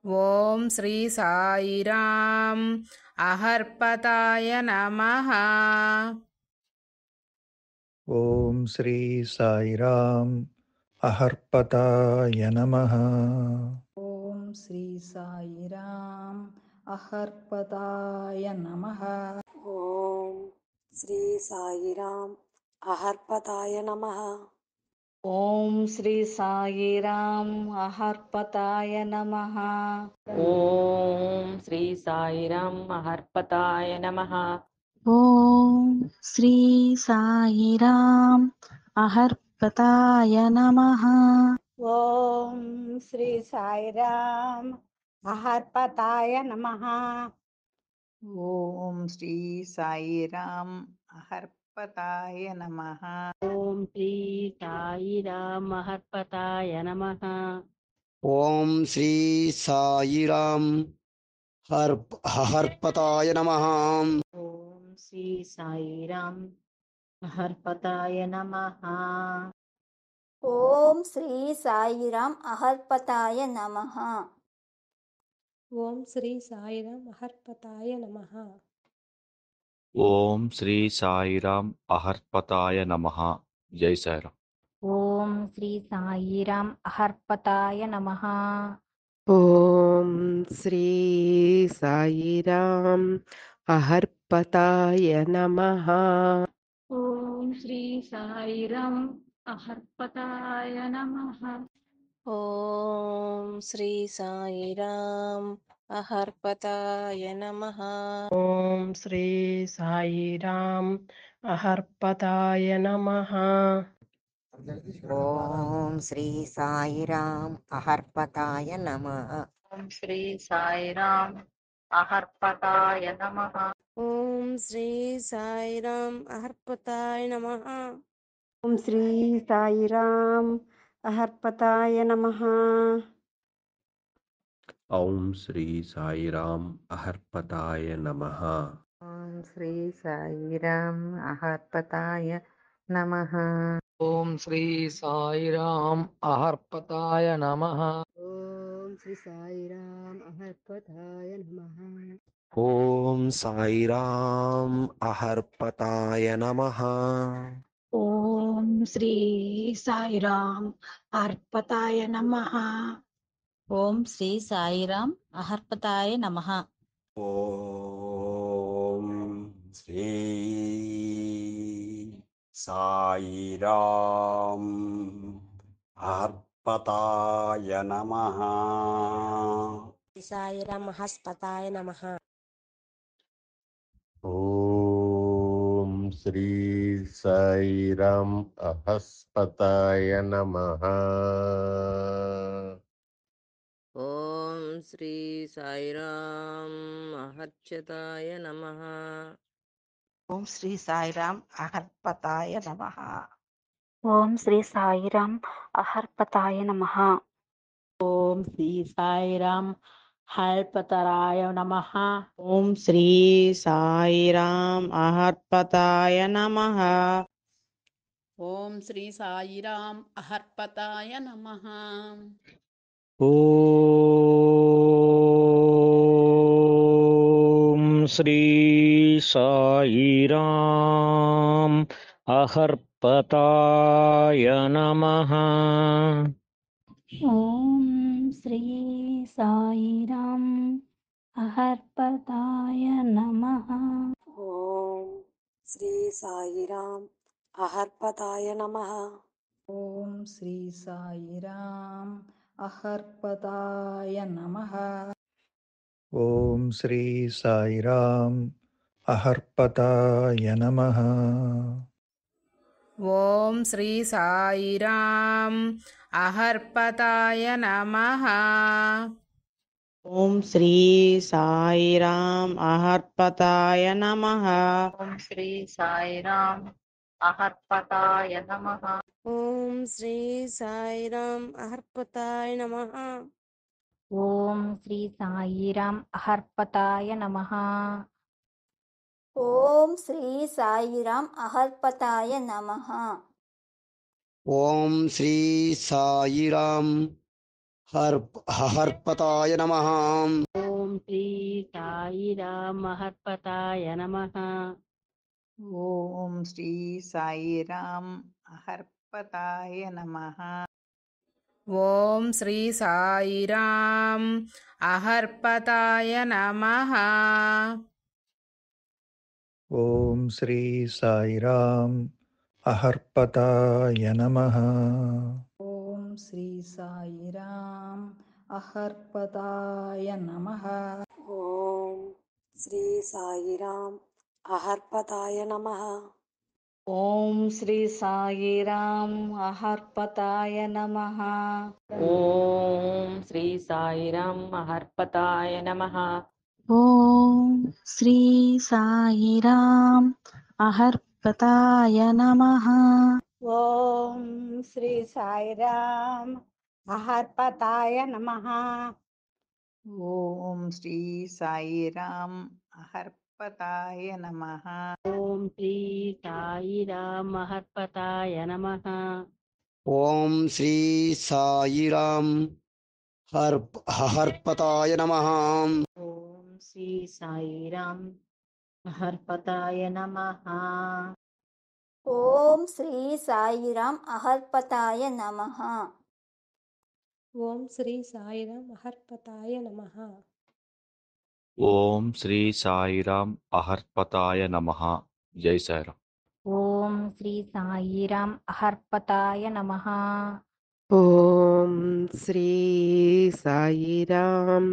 श्री साईराम अहर्पताय नमः ॐ श्री साईराम अहर्पताय नमः ॐ श्री साईराम अहर्पताय नमः ॐ श्री साईराम अहर्पताय नमः ఓం శ్రీ సాయిరాం అహర్పతాయ నమ ఓం శ్రీ సాయిరాం అహర్పతాయ నమ ఓం శ్రీ సాయిరాం అహర్పతాయ నమ ఓం శ్రీ సాయిరాం అహర్పతాయ నమ ఓం శ్రీ సాయిరాం అహర్ప మహర్పతాయ నమ ఓం శ్రీ సాయిరామ్ మహర్పతాయ నమ ఓం శ్రీ సాయిరామ్ హర్ప్ హర్పతాయ నమ ఓం శ్రీ సాయిరామ్ మహర్పతాయ నమ ఓం శ్రీ సాయిరామ్ అహర్పతాయ నమ ఓం శ్రీ సాయిరామ్ అహర్పతాయ నమ ఓం శ్రీ సాయిరామ్ అహర్పతాయ నమ జై సాయిరామ్ ఓం శ్రీ సాయిరామ్ అహర్పతాయ నమ ఓం శ్రీ సాయిరామ్ అహర్పతాయ నమ ఓం శ్రీ సాయిరామ్ అహర్పతాయ నమ ఓం శ్రీ సాయిరామ్ అహర్పతాయ నమ ఓం శ్రీ సాయిరామ్ అహర్పతాయ నమ ఓం శ్రీ సాయిరామ్ అహర్పతాయ నమ ఓం శ్రీ సాయిరామ్ అహర్పతాయ నమ ఓం శ్రీ సాయిరామ్ అహర్పతాయ నమ ఓం శ్రీ సాయిరామ్ అహర్పతాయ నమ ఓం శ్రీ సాయిరామ్ అహర్పతాయ నమ ఓం శ్రీ సాయిరామ్ అహర్పతాయ నమ ఓం శ్రీ సాయిరామ్ అహర్పతాయ నమ ఓం శ్రీ సాయిరామ్ అహర్పతాయ నమ ఓం సాయిరామ్ అహర్పతాయ నమ ఓం శ్రీ సాయిరామ్ అర్పతాయ నమ ఓం శ్రీ సాయిరాం అహర్పతాయ నమ ఓం శ్రీ సాయిరాం అహర్పతాయ నమ సాయిరాం అహస్పతాయ నమ ఓం శ్రీ సాయిరాం అహస్పతాయ నమ శ్రీ సాయిరాం అహర్చతాయ నమ ఓం శ్రీ సాయిరాం అహర్పతాయ నమ ఓం శ్రీ సాయిరాం అహర్పతాయ నమ ఓం శ్రీ సాయిరాం హర్పతరాయ నమ ఓం శ్రీ సాయిరాం అహర్పతాయ నమ ఓం శ్రీ సాయిరాం అహర్పతాయ నమ ॐ श्री साईराम अहर्पताय नमः ॐ श्री साईराम अहर्पताय नमः ॐ श्री साईराम अहर्पताय नमः ॐ श्री साईराम అహర్పతాయ నమ ఓం శ్రీ సాయిరామ్ అహర్పతాయ నమ ఓం శ్రీ సాయిరామ్ అహర్పతాయ నమ ఓం శ్రీ సాయిరామ్ అహర్పతాయ నమ ఓం శ్రీ సాయిరామ్ அகர்பதாய நமக ஓம் ஸ்ரீ சாய்ராம் அகர்பதாய நமக ஓம் ஸ்ரீ சாயிராம் அகர்பதாய நமக ஓம் ஸ்ரீ சாயிராம் அகர்பதாய நமக ஓம் ஸ்ரீ சாயிராம் ஹர்பதாய நமஹாம் ஓம் ஸ்ரீ சாயிராம் ఓం శ్రీ సాయిరామ్ అహర్పతాయ నమ ఓం శ్రీ సాయిరామ్ అహర్పతాయ నమ ఓం శ్రీ సాయిరామ్ అహర్పతాయ నమ ఓం శ్రీ సాయిరామ్ అహర్పతాయ నమ ఓం శ్రీ సాయిరామ్ అహర్పతాయ నమ ఓం శ్రీ సాయిరాం అహర్పతాయ నమ ఓం శ్రీ సాయిరాం అహర్పతాయ నమ ఓం శ్రీ సాయిరాం అహర్పతాయ నమ ఓం శ్రీ సాయిరాం అహర్పతాయ నమ ఓం శ్రీ సాయిరాం అహర్ప మహర్పతాయ నమ ఓం శ్రీ సాయిరామ్ మహర్పతాయ నమ ఓం శ్రీ సాయి హర్ప్ హర్పతాయ నమ ఓం శ్రీ సాయిరామ్ మహర్పతాయ నమ ఓం శ్రీ సాయిరామ్ అహర్పతాయ నమ ఓం శ్రీ సాయిరామ్ అహర్పతాయ నమ ఓం శ్రీ సాయిరామ్ అహర్పతాయ నమ జై సాయిరామ్ ఓం శ్రీ సాయిరామ్ అహర్పతాయ నమ ఓం శ్రీ సాయిరామ్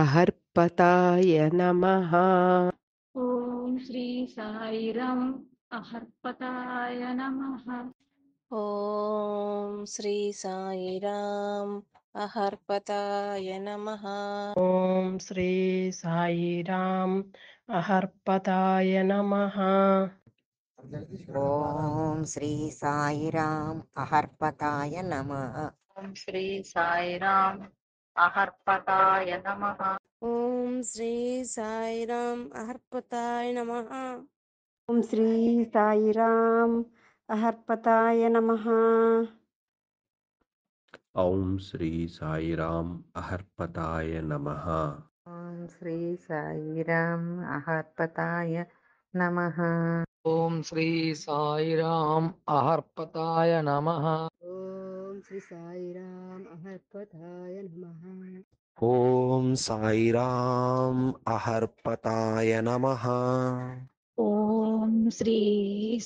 అహర్పతాయ నమ ఓం శ్రీ సాయిరామ్ అహర్పతాయ నమ ఓం శ్రీ సాయిరామ్ అహర్పతాయ నమ ఓం శ్రీ సాయిరామ్ అహర్పతాయ నమ ఓం శ్రీ సాయిరామ్ అహర్పతాయ నమ ఓం శ్రీ సాయిరామ్ అహర్పతాయ నమ ఓం శ్రీ సాయిరామ్ అహర్పతాయ నమ ఓం శ్రీ సాయిరామ్ అహర్పతాయ నమ ఓం శ్రీ సాయిరామ్ అహర్పతాయ నమ ఓం శ్రీ సాయిరామ్ అహర్పతాయ నమ ఓం శ్రీ సాయిరామ్ అహర్పతాయ నమ ఓం శ్రీ సాయిరామ్ అహర్పతాయ నమ ఓం సాయిరామ్ అహర్పతాయ నమ ఓం శ్రీ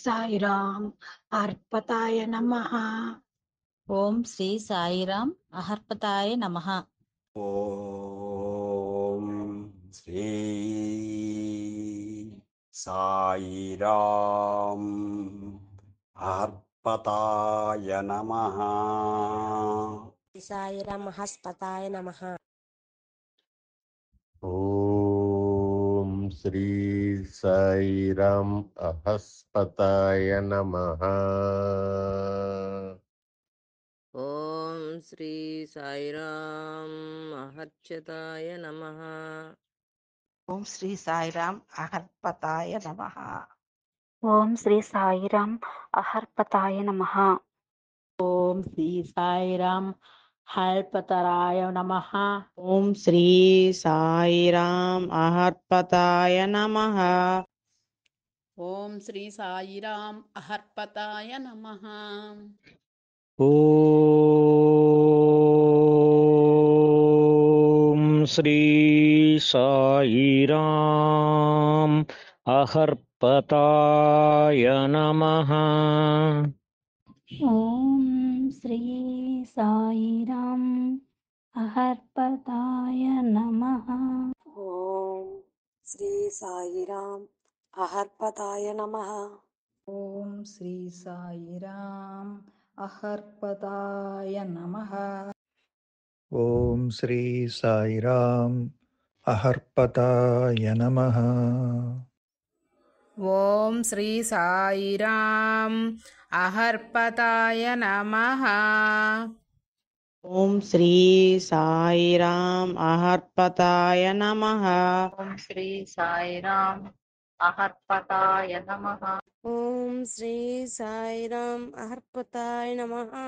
సాయిరామ్ అర్పతాయ నమ ఓం శ్రీ సాయిరాం అహర్పతాయ నమ ఓం శ్రీ సాయిరాం అహర్పతాయ నమ సాయిరాం అహస్పతాయ నమ ఓం శ్రీ సాయిరాం అహస్పతాయ నమ ఓం శ్రీ సాయిరామ్ అహర్చతాయ నమ ఓం శ్రీ సాయిరామ్ అహర్పతాయ నమ ఓం శ్రీ సాయిరామ్ అహర్పతాయ నమ ఓం శ్రీ సాయిరామ్ హల్పతరాయ నమ ఓం శ్రీ సాయిరామ్ అహర్పతాయ నమ ఓం శ్రీ సాయిరామ్ అహర్పతాయ నమ ॐ श्री साईराम अहर्पताय नमः ॐ श्री साईराम अहर्पताय नमः ॐ श्री साईराम अहर्पताय नमः ॐ श्री साईराम అహర్పతాయ నమ ఓం శ్రీ సాయిరామ్ అహర్పతాయ నమ ఓం శ్రీ సాయిరామ్ అహర్పతాయ నమ ఓం శ్రీ సాయిరామ్ అహర్పతాయ నమ ఓం శ్రీ సాయిరామ్ అహర్పతాయ నమ ஓம் ஸ்ரீ சாயிராம் அகர்பதாய நமஹா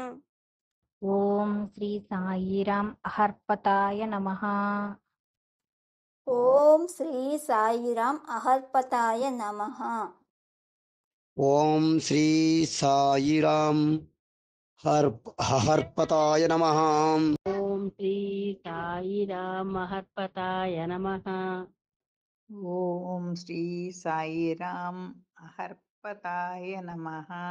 ஓம் ஸ்ரீ சாயிராம் அகர்பதாய நமஹா ஓம் ஸ்ரீ சாயிராம் அகர்பதாய நமஹா ஓம் ஸ்ரீ சாயிராம் அகர்பதாய நமஹா ஓம் ஸ்ரீ சாயிராம் அகர்பதாய நமஹா ஓம் ஸ்ரீ சாயிராம் அகர்ப पताये नमः